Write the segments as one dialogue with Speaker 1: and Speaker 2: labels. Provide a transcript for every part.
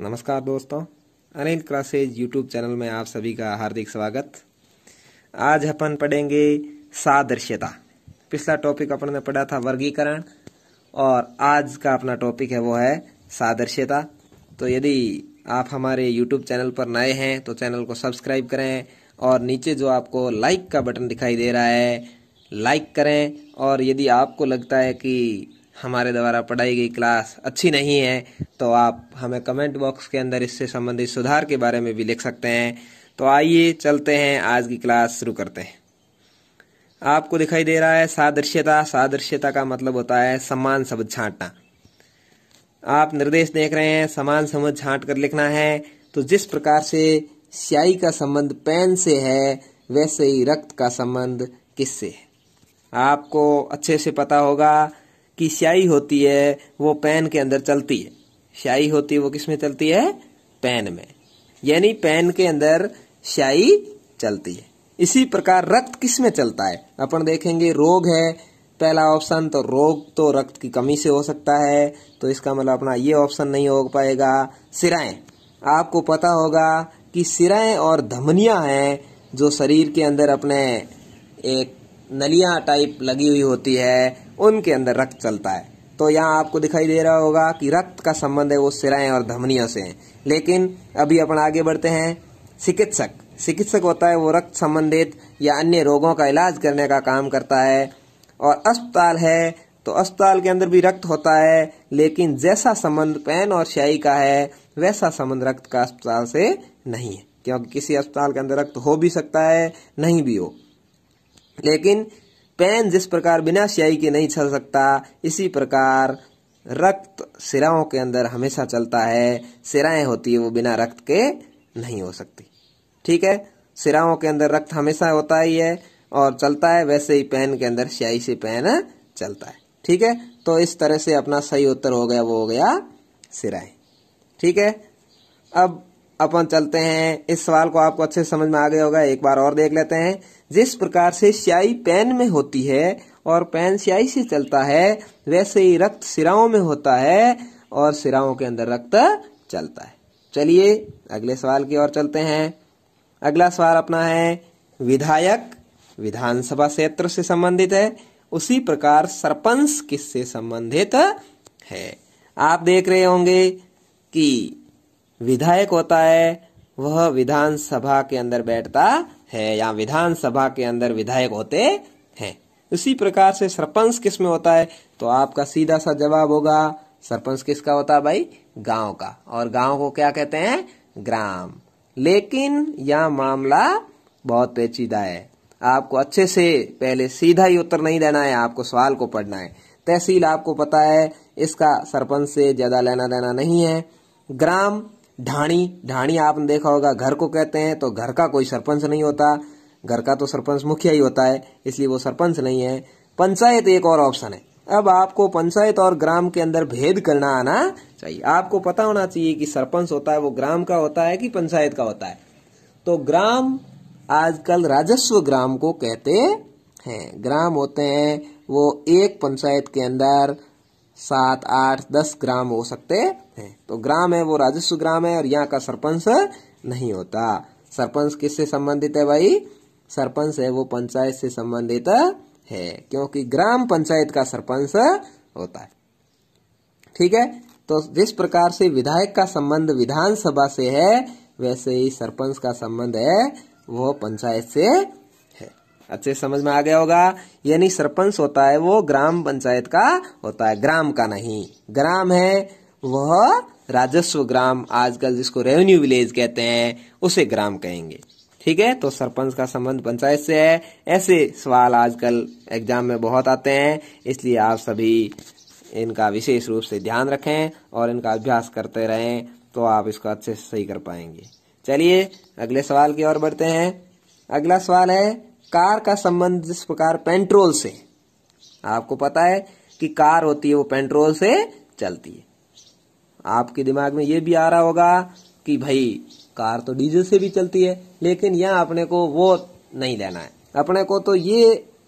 Speaker 1: नमस्कार दोस्तों Anil classes YouTube channel में आप सभी का हार्दिक स्वागत आज अपन पढ़ेंगे सादृश्यता पिछला टॉपिक अपन ने पढ़ा था वर्गीकरण और आज का अपना टॉपिक है वो है सादृश्यता तो यदि आप हमारे यूट्यूब चैनल पर नए हैं तो चैनल को सब्सक्राइब करें और नीचे जो आपको लाइक का बटन दिखाई दे रहा है लाइक करें और यदि आपको लगता है कि हमारे द्वारा पढ़ाई गई क्लास अच्छी नहीं है तो आप हमें कमेंट बॉक्स के अंदर इससे संबंधित सुधार के बारे में भी लिख सकते हैं तो आइए चलते हैं आज की क्लास शुरू करते हैं आपको दिखाई दे रहा है सादृश्यता सादृश्यता का मतलब होता है समान शब्द छांटना आप निर्देश देख रहे हैं समान समझ छांट कर लिखना है तो जिस प्रकार से स्याही का संबंध पेन से है वैसे ही रक्त का संबंध किससे है आपको अच्छे से पता होगा की स्याही होती है वो पेन के अंदर चलती है स्याही होती है वो किसमें चलती है पेन में यानी पेन के अंदर स्याही चलती है इसी प्रकार रक्त किसमें चलता है अपन देखेंगे रोग है पहला ऑप्शन तो रोग तो रक्त की कमी से हो सकता है तो इसका मतलब अपना ये ऑप्शन नहीं हो पाएगा सिराएं आपको पता होगा कि सिराएं और धमनियां हैं जो शरीर के अंदर अपने एक नलियां टाइप लगी हुई होती है उनके अंदर रक्त चलता है तो यहाँ आपको दिखाई दे रहा होगा कि रक्त का संबंध है वो सिराएं और धमनियों से है लेकिन अभी अपन आगे बढ़ते हैं चिकित्सक चिकित्सक होता है वो रक्त संबंधित या अन्य रोगों का इलाज करने का काम करता है और अस्पताल है तो अस्पताल के अंदर भी रक्त होता है लेकिन जैसा संबंध पैन और स्याही का है वैसा संबंध रक्त का अस्पताल से नहीं है क्योंकि किसी अस्पताल के अंदर रक्त हो भी सकता है नहीं भी हो लेकिन पैन जिस प्रकार बिना स्याही के नहीं चल सकता इसी प्रकार रक्त सिराओं के अंदर हमेशा चलता है सिराएं होती है वो बिना रक्त के नहीं हो सकती ठीक है सिराओं के अंदर रक्त हमेशा होता ही है और चलता है वैसे ही पैन के अंदर स्याही से पैन चलता है ठीक है तो इस तरह से अपना सही उत्तर हो गया वो हो गया सिराए ठीक है अब अपन चलते हैं इस सवाल को आपको अच्छे समझ में आ गया होगा एक बार और देख लेते हैं जिस प्रकार से स्याही पेन में होती है और पेन स्याही से चलता है वैसे ही रक्त सिराओं में होता है और सिराओं के अंदर रक्त चलता है चलिए अगले सवाल की ओर चलते हैं अगला सवाल अपना है विधायक विधानसभा क्षेत्र से संबंधित है उसी प्रकार सरपंच किससे संबंधित है आप देख रहे होंगे कि विधायक होता है वह विधानसभा के अंदर बैठता है या विधानसभा के अंदर विधायक होते हैं इसी प्रकार से सरपंच किस में होता है तो आपका सीधा सा जवाब होगा सरपंच किसका होता है भाई गांव का और गांव को क्या कहते हैं ग्राम लेकिन यह मामला बहुत पेचीदा है आपको अच्छे से पहले सीधा ही उत्तर नहीं देना है आपको सवाल को पढ़ना है तहसील आपको पता है इसका सरपंच से ज्यादा लेना देना नहीं है ग्राम ढाणी ढाणी आपने देखा होगा घर को कहते हैं तो घर का कोई सरपंच नहीं होता घर का तो सरपंच मुखिया ही होता है इसलिए वो सरपंच नहीं है पंचायत एक और ऑप्शन है अब आपको पंचायत और ग्राम के अंदर भेद करना आना चाहिए आपको पता होना चाहिए कि सरपंच होता है वो ग्राम का होता है कि पंचायत का होता है तो ग्राम आजकल राजस्व ग्राम को कहते हैं ग्राम होते हैं वो एक पंचायत के अंदर सात आठ दस ग्राम हो सकते हैं तो ग्राम है वो राजस्व ग्राम है और यहाँ का सरपंच नहीं होता सरपंच किससे संबंधित है भाई सरपंच है वो पंचायत से संबंधित है क्योंकि ग्राम पंचायत का सरपंच होता है ठीक है तो जिस प्रकार से विधायक का संबंध विधानसभा से है वैसे ही सरपंच का संबंध है वो पंचायत से अच्छे समझ में आ गया होगा यानी सरपंच होता है वो ग्राम पंचायत का होता है ग्राम का नहीं ग्राम है वह राजस्व ग्राम आजकल जिसको रेवेन्यू विलेज कहते हैं उसे ग्राम कहेंगे ठीक है तो सरपंच का संबंध पंचायत से है ऐसे सवाल आजकल एग्जाम में बहुत आते हैं इसलिए आप सभी इनका विशेष रूप से ध्यान रखें और इनका अभ्यास करते रहें तो आप इसको अच्छे से सही कर पाएंगे चलिए अगले सवाल की ओर बढ़ते हैं अगला सवाल है कार का संबंध जिस प्रकार पेंट्रोल से आपको पता है कि कार होती है वो पेंट्रोल से चलती है आपके दिमाग में ये भी आ रहा होगा कि भाई कार तो डीजल से भी चलती है लेकिन यहां अपने को वो नहीं लेना है अपने को तो ये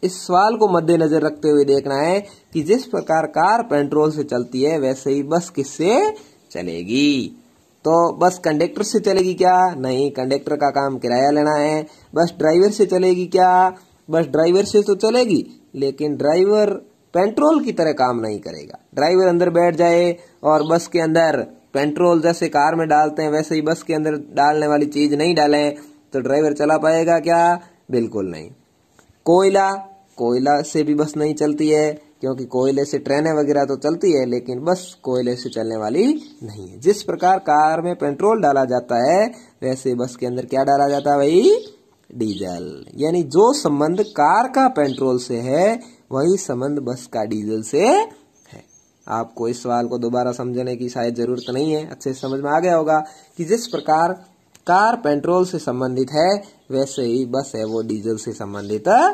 Speaker 1: इस सवाल को मद्देनजर रखते हुए देखना है कि जिस प्रकार कार पेंट्रोल से चलती है वैसे ही बस किससे चलेगी तो बस कंडक्टर से चलेगी क्या नहीं कंडक्टर का काम किराया लेना है बस ड्राइवर से चलेगी क्या बस ड्राइवर से तो चलेगी लेकिन ड्राइवर पेट्रोल की तरह काम नहीं करेगा ड्राइवर अंदर बैठ जाए और बस के अंदर पेट्रोल जैसे कार में डालते हैं वैसे ही बस के अंदर डालने वाली चीज नहीं डालें तो ड्राइवर चला पाएगा क्या बिल्कुल नहीं कोयला कोयला से भी बस नहीं चलती है क्योंकि कोयले से ट्रेनें वगैरह तो चलती है लेकिन बस कोयले से चलने वाली नहीं है जिस प्रकार कार में पेट्रोल डाला जाता है वैसे बस के अंदर क्या डाला जाता है भाई डीजल यानी जो संबंध कार का पेट्रोल से है वही संबंध बस का डीजल से है आपको इस सवाल को दोबारा समझने की शायद जरूरत नहीं है अच्छे से समझ में आ गया होगा कि जिस प्रकार कार पेट्रोल से संबंधित है वैसे ही बस है वो डीजल से संबंधित है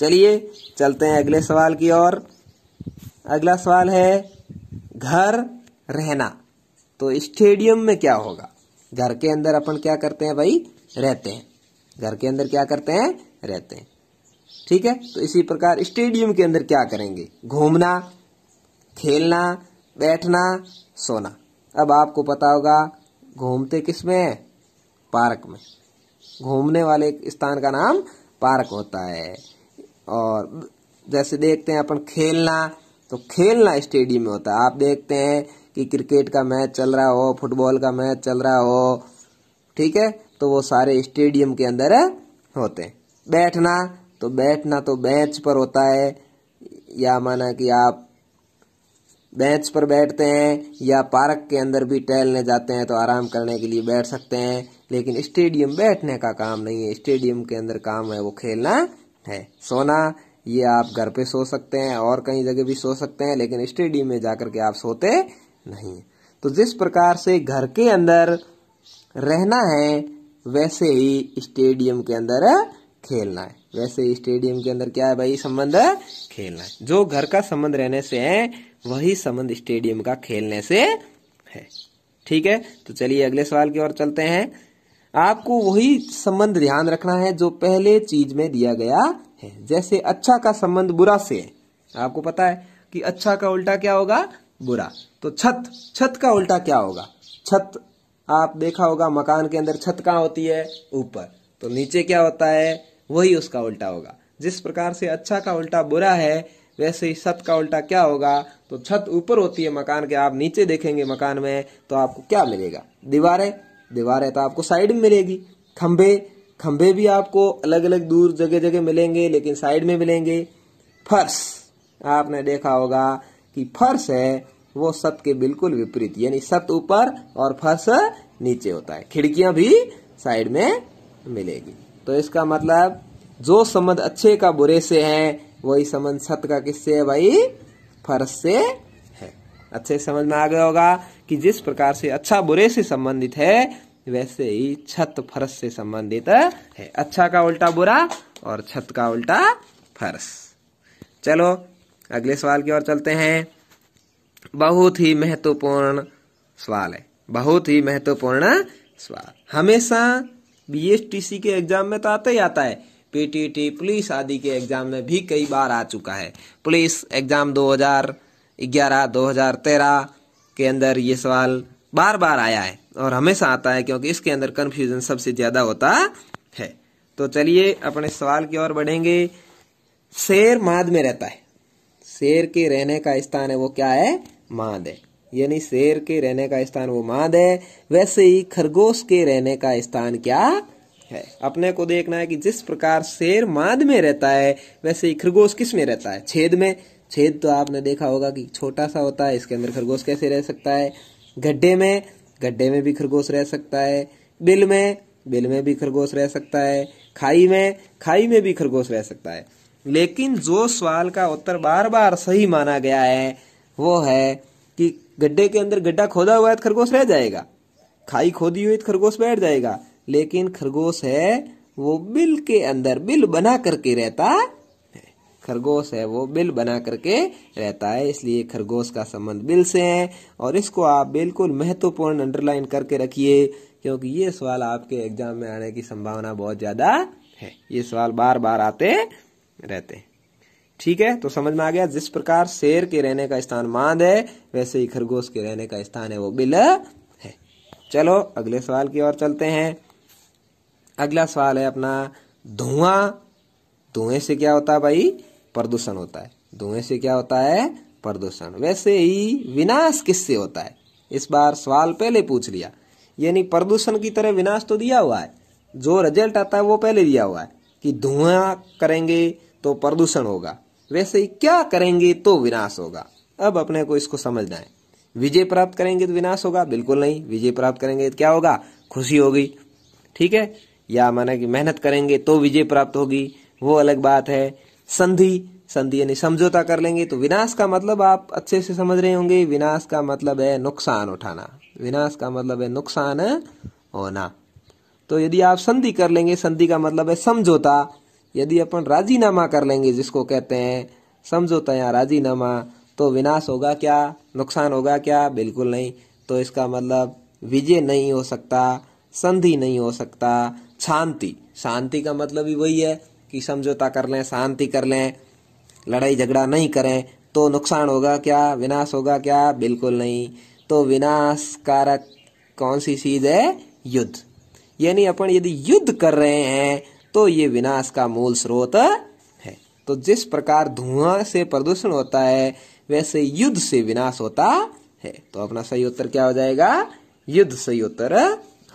Speaker 1: चलिए चलते हैं अगले सवाल की ओर अगला सवाल है घर रहना तो स्टेडियम में क्या होगा घर के अंदर अपन क्या करते हैं भाई रहते हैं घर के अंदर क्या करते हैं रहते हैं ठीक है तो इसी प्रकार स्टेडियम के अंदर क्या करेंगे घूमना खेलना बैठना सोना अब आपको पता होगा घूमते किस में है पार्क में घूमने वाले स्थान का नाम पार्क होता है और जैसे देखते हैं अपन खेलना तो खेलना स्टेडियम में होता है आप देखते हैं कि क्रिकेट का मैच चल रहा हो फुटबॉल का मैच चल रहा हो ठीक है तो वो सारे स्टेडियम के अंदर होते हैं बैठना तो बैठना तो बेंच पर होता है या माना कि आप बेंच पर बैठते हैं या पार्क के अंदर भी टहलने जाते हैं तो आराम करने के लिए बैठ सकते हैं लेकिन स्टेडियम बैठने का काम नहीं है स्टेडियम के अंदर काम है वो खेलना है सोना ये आप घर पे सो सकते हैं और कहीं जगह भी सो सकते हैं लेकिन स्टेडियम में जाकर के आप सोते नहीं तो जिस प्रकार से घर के अंदर रहना है वैसे ही स्टेडियम के अंदर खेलना है वैसे ही स्टेडियम के अंदर क्या है भाई संबंध खेलना है जो घर का संबंध रहने से है वही संबंध स्टेडियम का खेलने से है ठीक है तो चलिए अगले सवाल की ओर चलते हैं आपको वही संबंध ध्यान रखना है जो पहले चीज में दिया गया है जैसे अच्छा का संबंध बुरा से है आपको पता है कि अच्छा का उल्टा क्या होगा बुरा तो छत छत का उल्टा क्या होगा छत आप देखा होगा मकान के अंदर छत कहाँ होती है ऊपर तो नीचे क्या होता है वही उसका उल्टा होगा जिस प्रकार से अच्छा का उल्टा बुरा है वैसे ही छत का उल्टा क्या होगा तो छत ऊपर होती है मकान के आप नीचे देखेंगे मकान में तो आपको क्या मिलेगा दीवारें दीवार है तो आपको साइड में मिलेगी खंबे खंबे भी आपको अलग अलग दूर जगह जगह मिलेंगे लेकिन साइड में मिलेंगे फर्श आपने देखा होगा कि फर्श है वो सत के बिल्कुल विपरीत यानी सत ऊपर और फर्श नीचे होता है खिड़कियां भी साइड में मिलेगी तो इसका मतलब जो संबंध अच्छे का बुरे से है वही संबंध सत का किससे है भाई फर्श से अच्छे समझ में आ गया होगा कि जिस प्रकार से अच्छा बुरे से संबंधित है वैसे ही छत फर्श से संबंधित है अच्छा का उल्टा बुरा और छत का उल्टा फर्श चलो अगले सवाल की ओर चलते हैं बहुत ही महत्वपूर्ण सवाल है बहुत ही महत्वपूर्ण सवाल हमेशा बीएसटीसी के एग्जाम में तो आता ही आता है पीटीटी पुलिस आदि के एग्जाम में भी कई बार आ चुका है पुलिस एग्जाम 2000 ग्यारह दो हजार तेरह के अंदर ये सवाल बार बार आया है और हमेशा आता है क्योंकि इसके अंदर कन्फ्यूजन सबसे ज्यादा होता है तो चलिए अपने सवाल की ओर बढ़ेंगे शेर माद में रहता है शेर के रहने का स्थान है वो क्या है माद है यानी शेर के रहने का स्थान वो माद है वैसे ही खरगोश के रहने का स्थान क्या है अपने को देखना है कि जिस प्रकार शेर माद में रहता है वैसे ही खरगोश किस में रहता है छेद में छेद तो आपने देखा होगा कि छोटा सा होता है इसके अंदर खरगोश कैसे रह सकता है गड्ढे में गड्ढे में भी खरगोश रह सकता है बिल में बिल में भी खरगोश रह सकता है खाई में खाई में भी खरगोश रह सकता है लेकिन जो सवाल का उत्तर बार बार सही माना गया है वो है कि गड्ढे के अंदर गड्ढा खोदा हुआ है तो खरगोश रह जाएगा खाई खोदी हुई तो खरगोश बैठ जाएगा लेकिन खरगोश है वो बिल के अंदर बिल बना करके रहता खरगोश है वो बिल बना करके रहता है इसलिए खरगोश का संबंध बिल से है और इसको आप बिल्कुल महत्वपूर्ण अंडरलाइन करके रखिए क्योंकि ये सवाल आपके एग्जाम में आने की संभावना बहुत ज्यादा है ये सवाल बार बार आते रहते हैं ठीक है तो समझ में आ गया जिस प्रकार शेर के रहने का स्थान मांद है वैसे ही खरगोश के रहने का स्थान है वो बिल है चलो अगले सवाल की ओर चलते हैं अगला सवाल है अपना धुआं धुएं से क्या होता है भाई प्रदूषण होता है धुएं से क्या होता है प्रदूषण वैसे ही विनाश किससे होता है इस बार सवाल पहले पूछ लिया यानी प्रदूषण की तरह विनाश तो दिया हुआ है जो रिजल्ट आता है वो पहले दिया हुआ है कि धुआं करेंगे तो प्रदूषण होगा वैसे ही क्या करेंगे तो विनाश होगा अब अपने को इसको समझना है विजय प्राप्त करेंगे तो विनाश होगा बिल्कुल नहीं विजय प्राप्त करेंगे तो क्या होगा खुशी होगी ठीक है या माना कि मेहनत करेंगे तो विजय प्राप्त होगी वो अलग बात है संधि संधि यानी समझौता कर लेंगे तो विनाश का मतलब आप अच्छे से समझ रहे होंगे विनाश का मतलब है नुकसान उठाना विनाश का मतलब है नुकसान होना तो यदि आप संधि कर लेंगे संधि का मतलब है समझौता यदि अपन राजीनामा कर लेंगे जिसको कहते हैं समझौता या राजीनामा तो विनाश होगा क्या नुकसान होगा क्या बिल्कुल नहीं तो इसका मतलब विजय नहीं हो सकता संधि नहीं हो सकता शांति शांति का मतलब भी वही है कि समझौता कर लें शांति कर लें लड़ाई झगड़ा नहीं करें तो नुकसान होगा क्या विनाश होगा क्या बिल्कुल नहीं तो विनाश कारक कौन सी चीज है युद्ध यानी अपन यदि युद्ध कर रहे हैं तो ये विनाश का मूल स्रोत है तो जिस प्रकार धुआं से प्रदूषण होता है वैसे युद्ध से विनाश होता है तो अपना सही उत्तर क्या हो जाएगा युद्ध सही उत्तर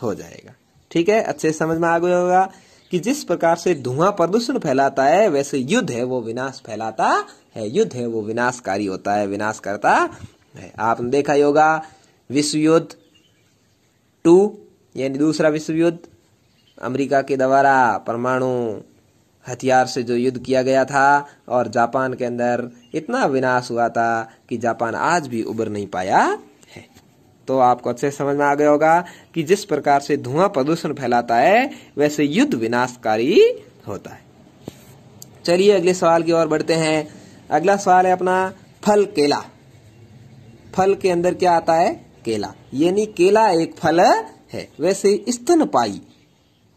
Speaker 1: हो जाएगा ठीक है अच्छे समझ में आ गया होगा कि जिस प्रकार से धुआं प्रदूषण फैलाता है वैसे युद्ध है वो विनाश फैलाता है युद्ध है वो विनाशकारी होता है विनाश करता है आपने देखा होगा विश्व युद्ध टू यानी दूसरा विश्व युद्ध अमेरिका के द्वारा परमाणु हथियार से जो युद्ध किया गया था और जापान के अंदर इतना विनाश हुआ था कि जापान आज भी उबर नहीं पाया तो आपको अच्छे समझ में आ गया होगा कि जिस प्रकार से धुआं प्रदूषण फैलाता है वैसे युद्ध विनाशकारी होता है चलिए अगले सवाल की ओर बढ़ते हैं अगला सवाल है अपना फल केला फल के अंदर क्या आता है केला यानी केला एक फल है वैसे स्तनपाई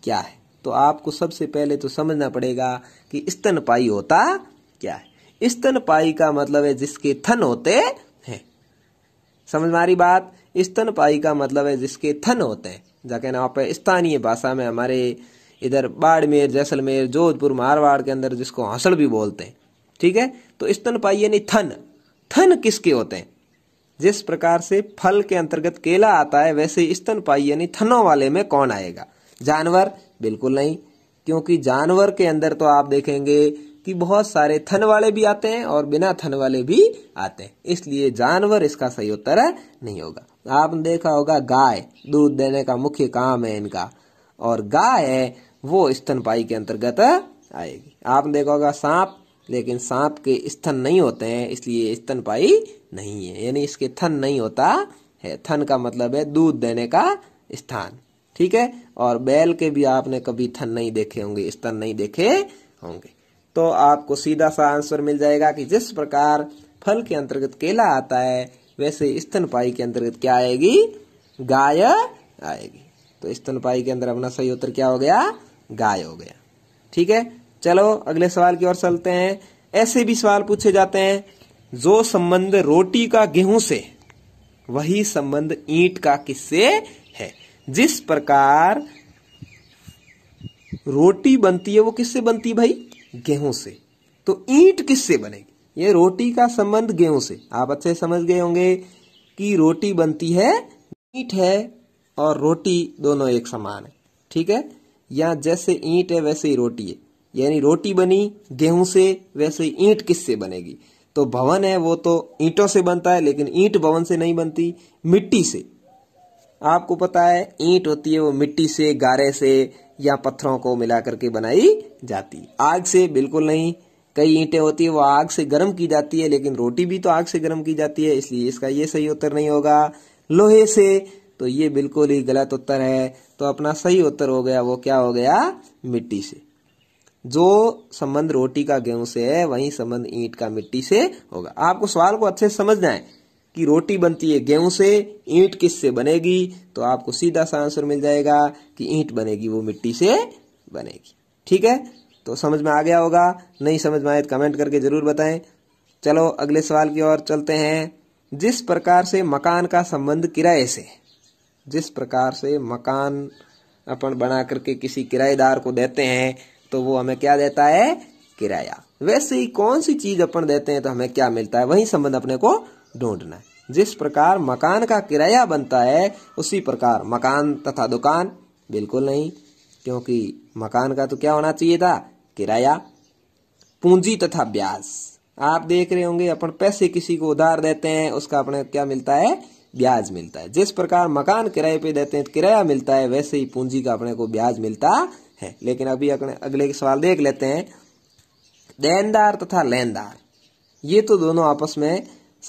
Speaker 1: क्या है तो आपको सबसे पहले तो समझना पड़ेगा कि स्तनपाई होता क्या है स्तनपाई का मतलब है जिसके थन होते हैं समझ मारी बात स्तनपाई का मतलब है जिसके थन होते हैं जाके ना पे स्थानीय भाषा में हमारे इधर बाड़मेर जैसलमेर जोधपुर मारवाड़ के अंदर जिसको हंसड़ भी बोलते हैं ठीक है तो स्तनपाई यानी थन थन किसके होते हैं जिस प्रकार से फल के अंतर्गत केला आता है वैसे स्तनपाई यानी थनों वाले में कौन आएगा जानवर बिल्कुल नहीं क्योंकि जानवर के अंदर तो आप देखेंगे कि बहुत सारे थन वाले भी आते हैं और बिना थन वाले भी आते हैं इसलिए जानवर इसका सही उत्तर नहीं होगा आपने देखा होगा गाय दूध देने का मुख्य काम है इनका और गाय है वो स्तनपाई के अंतर्गत आएगी आपने देखा होगा सांप लेकिन सांप के स्तन नहीं होते हैं इसलिए स्तनपाई नहीं है यानी इसके थन नहीं होता है थन का मतलब है दूध देने का स्थान ठीक है और बैल के भी आपने कभी थन नहीं देखे होंगे स्तन नहीं देखे होंगे तो आपको सीधा सा आंसर मिल जाएगा कि जिस प्रकार फल के अंतर्गत केला आता है वैसे स्तनपाई के अंतर्गत क्या आएगी गाय आएगी तो स्तनपाई के अंदर अपना सही उत्तर क्या हो गया गाय हो गया ठीक है चलो अगले सवाल की ओर चलते हैं ऐसे भी सवाल पूछे जाते हैं जो संबंध रोटी का गेहूं से वही संबंध ईंट का किससे है जिस प्रकार रोटी बनती है वो किससे बनती भाई गेहूं से तो ईंट किससे बनेगी ये रोटी का संबंध गेहूं से आप अच्छे समझ गए होंगे कि रोटी बनती है ईट है और रोटी दोनों एक समान है ठीक है या जैसे ईंट है वैसे ही रोटी है यानी रोटी बनी गेहूं से वैसे ईंट किससे बनेगी तो भवन है वो तो ईंटों से बनता है लेकिन ईंट भवन से नहीं बनती मिट्टी से आपको पता है ईंट होती है वो मिट्टी से गारे से या पत्थरों को मिला करके बनाई जाती आग से बिल्कुल नहीं कई ईंटें होती है वो आग से गर्म की जाती है लेकिन रोटी भी तो आग से गर्म की जाती है इसलिए इसका ये सही उत्तर नहीं होगा लोहे से तो ये बिल्कुल ही गलत उत्तर है तो अपना सही उत्तर हो गया वो क्या हो गया मिट्टी से जो संबंध रोटी का गेहूं से है वही संबंध ईंट का मिट्टी से होगा आपको सवाल को अच्छे से समझना है कि रोटी बनती है गेहूं से ईंट किससे बनेगी तो आपको सीधा सा आंसर मिल जाएगा कि ईंट बनेगी वो मिट्टी से बनेगी ठीक है तो समझ में आ गया होगा नहीं समझ में आए तो कमेंट करके ज़रूर बताएं चलो अगले सवाल की ओर चलते हैं जिस प्रकार से मकान का संबंध किराए से जिस प्रकार से मकान अपन बना करके किसी किराएदार को देते हैं तो वो हमें क्या देता है किराया वैसे ही कौन सी चीज अपन देते हैं तो हमें क्या मिलता है वही संबंध अपने को ढूंढना है जिस प्रकार मकान का किराया बनता है उसी प्रकार मकान तथा दुकान बिल्कुल नहीं क्योंकि मकान का तो क्या होना चाहिए था किराया पूंजी तथा ब्याज आप देख रहे होंगे अपन पैसे किसी को उधार देते हैं उसका अपने क्या मिलता है ब्याज मिलता है जिस प्रकार मकान किराए पे देते हैं तो किराया मिलता है वैसे ही पूंजी का अपने को ब्याज मिलता है लेकिन अभी अपने अगले सवाल देख लेते हैं देनदार तथा लेनदार ये तो दोनों आपस में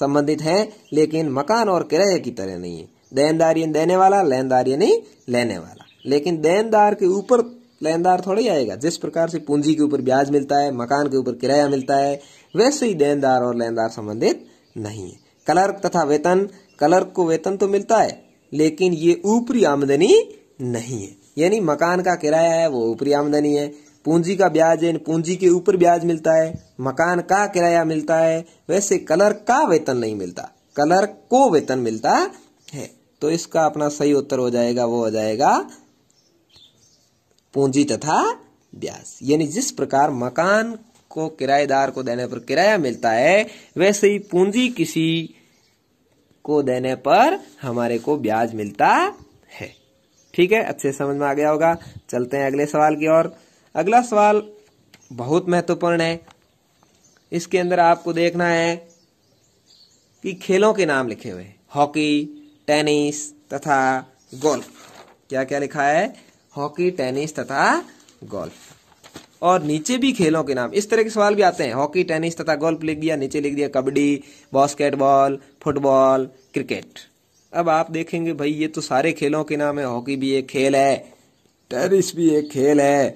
Speaker 1: संबंधित हैं लेकिन मकान और किराए की तरह नहीं है देनदार यानी देने वाला लेनदार यानी लेने वाला लेकिन देनदार के ऊपर लेनदार थोड़ा ही आएगा जिस प्रकार से पूंजी के ऊपर ब्याज मिलता है मकान के ऊपर किराया मिलता है वैसे ही देनदार और लेनदार संबंधित नहीं है क्लर्क तथा वेतन क्लर्क को वेतन तो मिलता है लेकिन ये ऊपरी आमदनी नहीं है यानी मकान का किराया है वो ऊपरी आमदनी है पूंजी का ब्याज है पूंजी के ऊपर ब्याज मिलता है मकान का किराया मिलता है वैसे कलर का वेतन नहीं मिलता कलर को वेतन मिलता है तो इसका अपना सही उत्तर हो जाएगा वो हो जाएगा पूंजी तथा ब्याज यानी जिस प्रकार मकान को किराएदार को देने पर किराया मिलता है वैसे ही पूंजी किसी को देने पर हमारे को ब्याज मिलता है ठीक है अच्छे समझ में आ गया होगा चलते हैं अगले सवाल की ओर अगला सवाल बहुत महत्वपूर्ण है इसके अंदर आपको देखना है कि खेलों के नाम लिखे हुए हॉकी टेनिस तथा गोल्फ क्या क्या लिखा है हॉकी टेनिस तथा गोल्फ और नीचे भी खेलों के नाम इस तरह के सवाल भी आते हैं हॉकी टेनिस तथा गोल्फ लिख दिया नीचे लिख दिया कबड्डी बास्केटबॉल फुटबॉल क्रिकेट अब आप देखेंगे भाई ये तो सारे खेलों के नाम है हॉकी भी एक खेल है टेनिस भी एक खेल है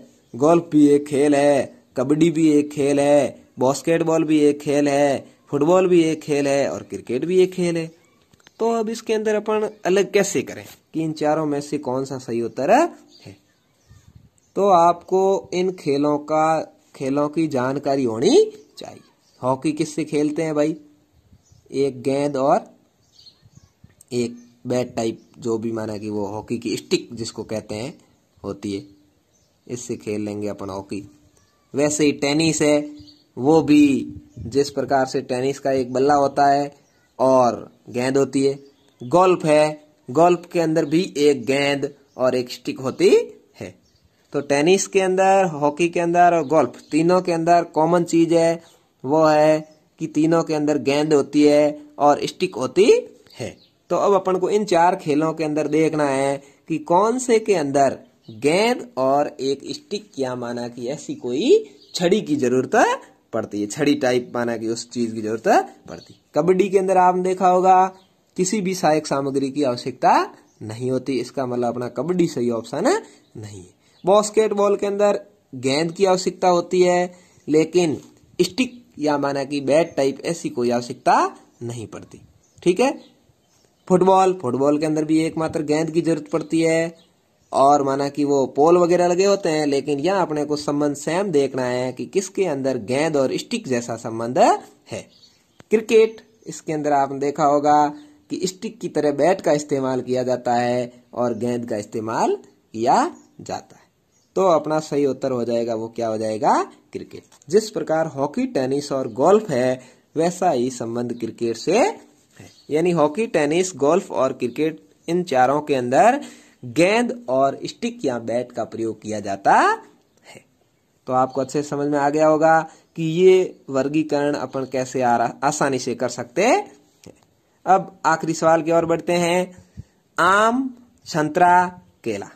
Speaker 1: गोल्फ भी एक खेल है कबड्डी भी एक खेल है बास्केटबॉल भी एक खेल है फुटबॉल भी एक खेल है और क्रिकेट भी एक खेल है तो अब इसके अंदर अपन अलग कैसे करें कि इन चारों में से कौन सा सही उत्तर तो आपको इन खेलों का खेलों की जानकारी होनी चाहिए हॉकी किससे खेलते हैं भाई एक गेंद और एक बैट टाइप जो भी माना कि वो हॉकी की स्टिक जिसको कहते हैं होती है इससे खेल लेंगे अपन हॉकी वैसे ही टेनिस है वो भी जिस प्रकार से टेनिस का एक बल्ला होता है और गेंद होती है गोल्फ है गोल्फ के अंदर भी एक गेंद और एक स्टिक होती तो टेनिस के अंदर हॉकी के अंदर और गोल्फ तीनों के अंदर कॉमन चीज है वो है कि तीनों के अंदर गेंद होती है और स्टिक होती है तो अब अपन को इन चार खेलों के अंदर देखना है कि कौन से के अंदर गेंद और एक स्टिक क्या माना कि ऐसी कोई छड़ी की जरूरत पड़ती है छड़ी टाइप माना कि उस चीज की जरूरत पड़ती कबड्डी के अंदर आपने देखा होगा किसी भी सहायक सामग्री की आवश्यकता नहीं होती इसका मतलब अपना कबड्डी सही ऑप्शन नहीं है बॉस्केटबॉल के अंदर गेंद की आवश्यकता होती है लेकिन स्टिक या माना कि बैट टाइप ऐसी कोई आवश्यकता नहीं पड़ती ठीक है फुटबॉल फुटबॉल के अंदर भी एकमात्र गेंद की जरूरत पड़ती है और माना कि वो पोल वगैरह लगे होते हैं लेकिन यहां अपने को संबंध सेम देखना है कि किसके अंदर गेंद और स्टिक जैसा संबंध है क्रिकेट इसके अंदर आपने देखा होगा कि स्टिक की तरह बैट का इस्तेमाल किया जाता है और गेंद का इस्तेमाल किया जाता है तो अपना सही उत्तर हो जाएगा वो क्या हो जाएगा क्रिकेट जिस प्रकार हॉकी टेनिस और गोल्फ है वैसा ही संबंध क्रिकेट से है यानी हॉकी टेनिस गोल्फ और क्रिकेट इन चारों के अंदर गेंद और स्टिक या बैट का प्रयोग किया जाता है तो आपको अच्छे समझ में आ गया होगा कि ये वर्गीकरण अपन कैसे आ रहा आसानी से कर सकते हैं अब आखिरी सवाल की ओर बढ़ते हैं आम संतरा केला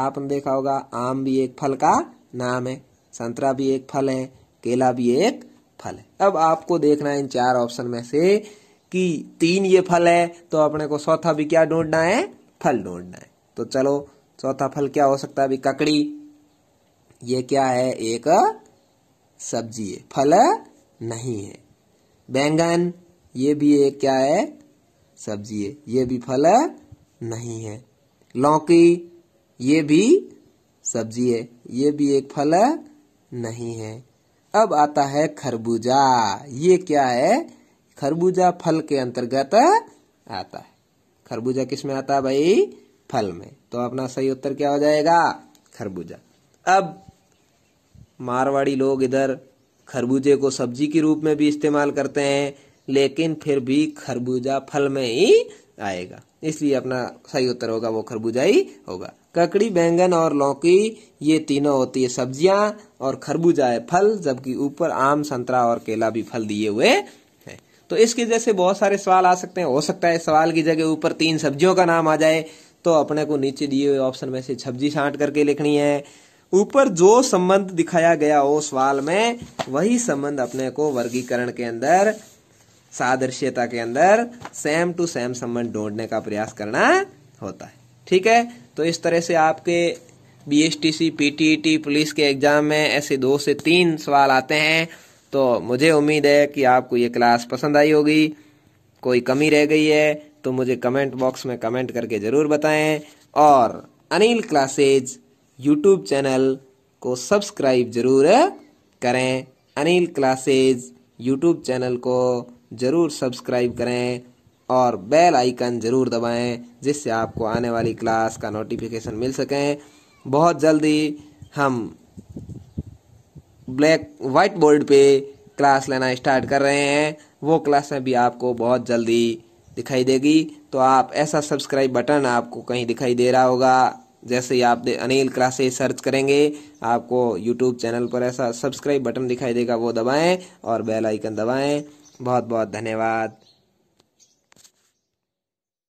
Speaker 1: आपने देखा होगा आम भी एक फल का नाम है संतरा भी एक फल है केला भी एक फल है अब आपको देखना है इन चार ऑप्शन में से कि तीन ये फल है तो अपने को चौथा भी क्या ढूंढना है फल ढूंढना है तो चलो चौथा फल क्या हो सकता है अभी ककड़ी ये क्या है एक सब्जी है फल नहीं है बैंगन ये भी एक क्या है सब्जी है ये भी फल नहीं है लौकी ये भी सब्जी है ये भी एक फल नहीं है अब आता है खरबूजा ये क्या है खरबूजा फल के अंतर्गत आता है खरबूजा किस में आता है भाई फल में तो अपना सही उत्तर क्या हो जाएगा खरबूजा अब मारवाड़ी लोग इधर खरबूजे को सब्जी के रूप में भी इस्तेमाल करते हैं लेकिन फिर भी खरबूजा फल में ही आएगा इसलिए अपना सही उत्तर होगा वो खरबूजा ही होगा ककड़ी बैंगन और लौकी ये तीनों होती है सब्जियां और खरबूजा है फल जबकि ऊपर आम संतरा और केला भी फल दिए हुए हैं तो इसके जैसे बहुत सारे सवाल आ सकते हैं हो सकता है सवाल की जगह ऊपर तीन सब्जियों का नाम आ जाए तो अपने को नीचे दिए हुए ऑप्शन में से सब्जी छांट करके लिखनी है ऊपर जो संबंध दिखाया गया हो सवाल में वही संबंध अपने को वर्गीकरण के अंदर सादृश्यता के अंदर सेम टू सेम संबंध ढूंढने का प्रयास करना होता है ठीक है तो इस तरह से आपके B S T C P T T police के एग्जाम में ऐसे दो से तीन सवाल आते हैं तो मुझे उम्मीद है कि आपको ये क्लास पसंद आई होगी कोई कमी रह गई है तो मुझे कमेंट बॉक्स में कमेंट करके ज़रूर बताएं और अनिल क्लासेज यूट्यूब चैनल को सब्सक्राइब ज़रूर करें अनिल क्लासेज यूट्यूब चैनल को ज़रूर सब्सक्राइब करें और बेल आइकन ज़रूर दबाएं जिससे आपको आने वाली क्लास का नोटिफिकेशन मिल सकें बहुत जल्दी हम ब्लैक वाइट बोर्ड पे क्लास लेना स्टार्ट कर रहे हैं वो क्लास में भी आपको बहुत जल्दी दिखाई देगी तो आप ऐसा सब्सक्राइब बटन आपको कहीं दिखाई दे रहा होगा जैसे ही आप अनिल क्लासेस सर्च करेंगे आपको यूट्यूब चैनल पर ऐसा सब्सक्राइब बटन दिखाई देगा वो दबाएं और बेल आइकन दबाएं बहुत बहुत धन्यवाद